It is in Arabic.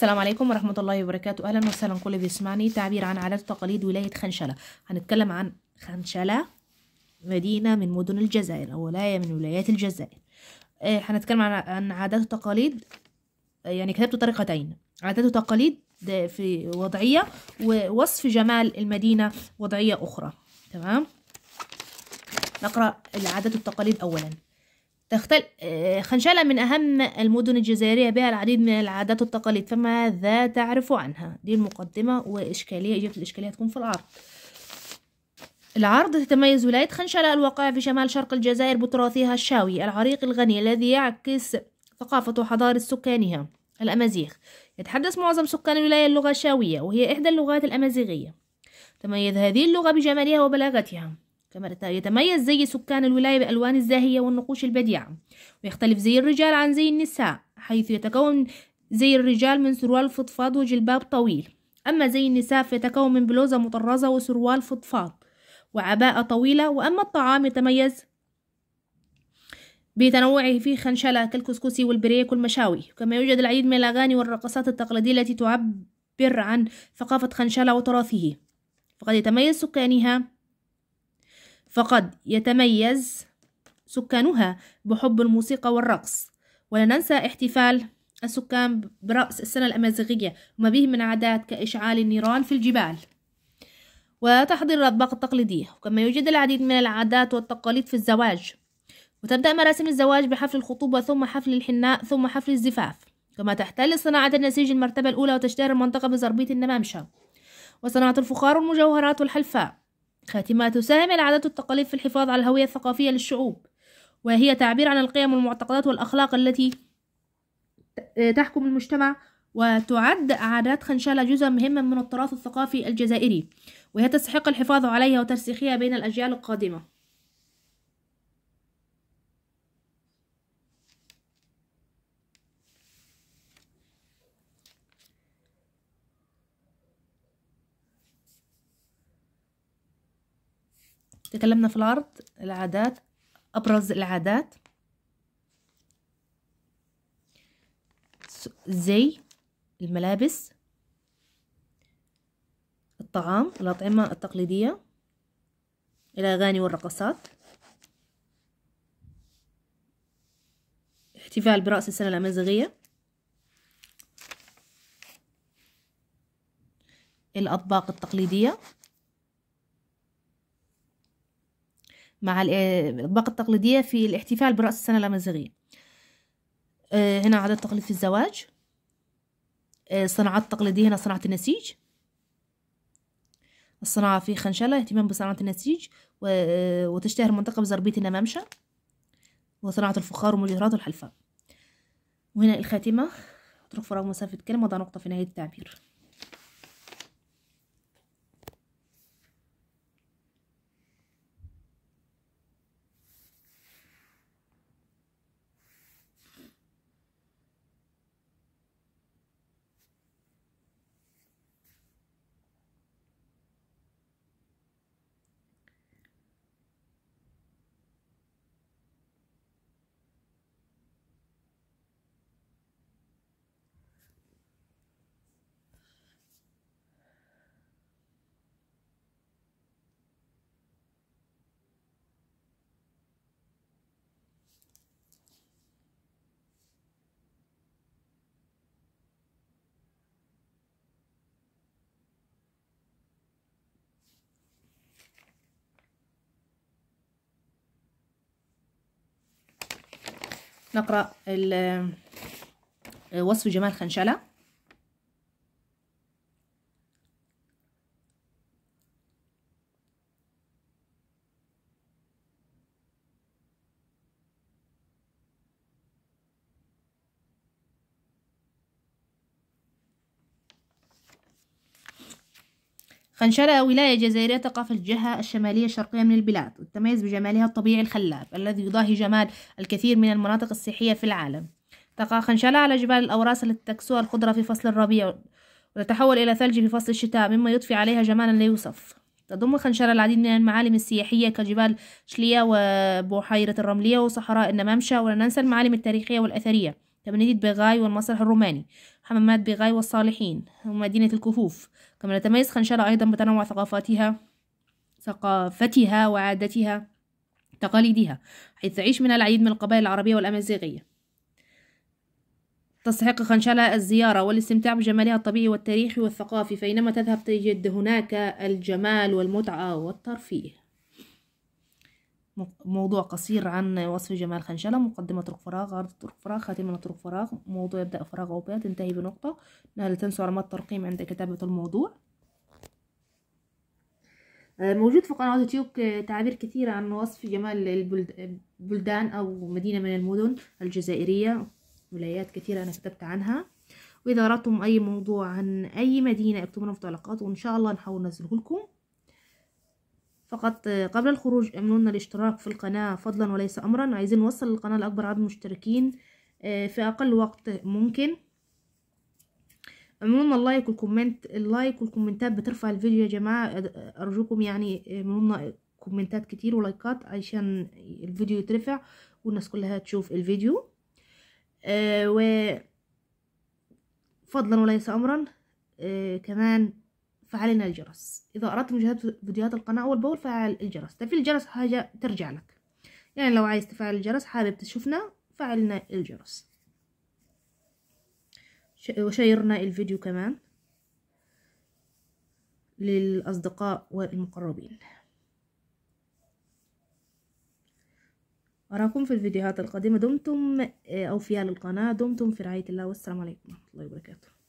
السلام عليكم ورحمة الله وبركاته أهلا وسهلا كل بيسمعني تعبير عن عادات وتقاليد ولاية خنشلة هنتكلم عن خنشلة مدينة من مدن الجزائر أو ولاية من ولايات الجزائر آه، هنتكلم عن عن عادات وتقاليد آه، يعني كتبت طريقتين عادات وتقاليد في وضعية ووصف جمال المدينة وضعية أخرى تمام نقرأ العادات والتقاليد أولا تختل... آه، خنشالة من أهم المدن الجزائرية بها العديد من العادات والتقاليد فماذا تعرف عنها دي المقدمة وإشكالية إجابة الإشكالية تكون في العرض العرض تتميز ولاية خنشالة الواقعة في شمال شرق الجزائر بتراثها الشاوي العريق الغني الذي يعكس ثقافة وحضارة سكانها الأمازيغ يتحدث معظم سكان الولاية اللغة الشاوية وهي إحدى اللغات الأمازيغية تميز هذه اللغة بجمالها وبلاغتها كما يتميز زي سكان الولاية بألوان الزاهية والنقوش البديعة ويختلف زي الرجال عن زي النساء حيث يتكون زي الرجال من سروال فضفاض وجلباب طويل أما زي النساء فيتكون من بلوزة مطرزة وسروال فضفاض وعباءة طويلة وأما الطعام يتميز بتنوعه في خنشلة كالكسكسي والبريك والمشاوي كما يوجد العديد من الأغاني والرقصات التقليدية التي تعبر عن ثقافة خنشلة وتراثه فقد يتميز سكانها فقد يتميز سكانها بحب الموسيقى والرقص ولا ننسى احتفال السكان برأس السنة الأمازيغية وما به من عادات كإشعال النيران في الجبال وتحضير الأطباق التقليدية وكما يوجد العديد من العادات والتقاليد في الزواج وتبدأ مراسم الزواج بحفل الخطوبة ثم حفل الحناء ثم حفل الزفاف كما تحتل صناعة النسيج المرتبة الأولى وتشتهر المنطقة بزربية النمامشة وصناعة الفخار والمجوهرات والحلفاء خاتمة تساهم العادات والتقاليد في الحفاظ على الهوية الثقافية للشعوب وهي تعبير عن القيم والمعتقدات والأخلاق التي تحكم المجتمع وتعد عادات خنشالة جزءا مهما من التراث الثقافي الجزائري وهي تستحق الحفاظ عليها وترسيخها بين الأجيال القادمة تكلمنا في العرض العادات أبرز العادات زي الملابس الطعام الأطعمة التقليدية الأغاني والرقصات احتفال برأس السنة الأمازيغية الأطباق التقليدية مع الباقة التقليدية في الاحتفال برأس السنة الأمازيغية آه، هنا عادة تقليد في الزواج الصناعات آه، التقليدية هنا صناعة النسيج الصناعة في خنشلة اهتمام بصناعة النسيج آه، وتشتهر منطقة بزربية النمامشة وصناعة الفخار والمجهرات والحلفاء وهنا الخاتمة اترك فراغ مسافة كلمة وضع نقطة في نهاية التعبير نقرأ وصف جمال خنشلة فانشرى ولاية جزائرية تقع في الجهة الشمالية الشرقية من البلاد وتتميز بجمالها الطبيعي الخلاب الذي يضاهي جمال الكثير من المناطق السياحية في العالم تقع خنشلة على جبال الأوراس التي تكسوها الخضرة في فصل الربيع وتتحول إلى ثلج في فصل الشتاء مما يضفي عليها جمالا لا يوصف تضم خنشلة العديد من المعالم السياحية كجبال شلية وبحيرة الرملية وصحراء النمامشة ولا ننسى المعالم التاريخية والأثرية تمنيد بغاي والمسرح الروماني حمامات بغاي والصالحين ومدينة الكفوف كما نتميز خنشالة أيضا بتنوع ثقافتها ثقافتها وعاداتها تقاليدها حيث تعيش من العديد من القبائل العربية والأمازيغية تستحق خنشالة الزيارة والاستمتاع بجمالها الطبيعي والتاريخي والثقافي فإنما تذهب تجد هناك الجمال والمتعة والترفيه موضوع قصير عن وصف جمال خنشلة مقدمة طرق فراغ عرض طرق فراغ خاتمة طرق فراغ موضوع يبدأ فراغ أو بيض تنتهي بنقطة لا تنسوا علامات الترقيم عند كتابة الموضوع آه، موجود في قناة يوتيوب آه، تعابير كثيرة عن وصف جمال البلدان أو مدينة من المدن الجزائرية ولايات كثيرة أنا كتبت عنها وإذا أردتم أي موضوع عن أي مدينة اكتبوا لنا في التعليقات وإن شاء الله نحاول ننزله لكم فقط قبل الخروج امنونا الاشتراك في القناة فضلا وليس امرا عايزين نوصل القناة لاكبر عدد مشتركين آه، في اقل وقت ممكن امنونا اللايك والكومنت اللايك والكومنتات بترفع الفيديو يا جماعة ارجوكم يعني امنونا كومنتات كتير ولايكات عشان الفيديو يترفع والناس كلها تشوف الفيديو أه و فضلا وليس امرا آه، كمان فعلينا الجرس إذا أردت مشاهدة فيديوهات القناة أول بأول فعل الجرس تفعيل طيب، الجرس حاجة ترجع لك يعني لو عايز تفعل الجرس حابب تشوفنا فعلنا الجرس وشيرنا الفيديو كمان للأصدقاء والمقربين أراكم في الفيديوهات القادمة دمتم آه، اوفياء للقناه دمتم في رعاية الله والسلام عليكم ورحمة الله وبركاته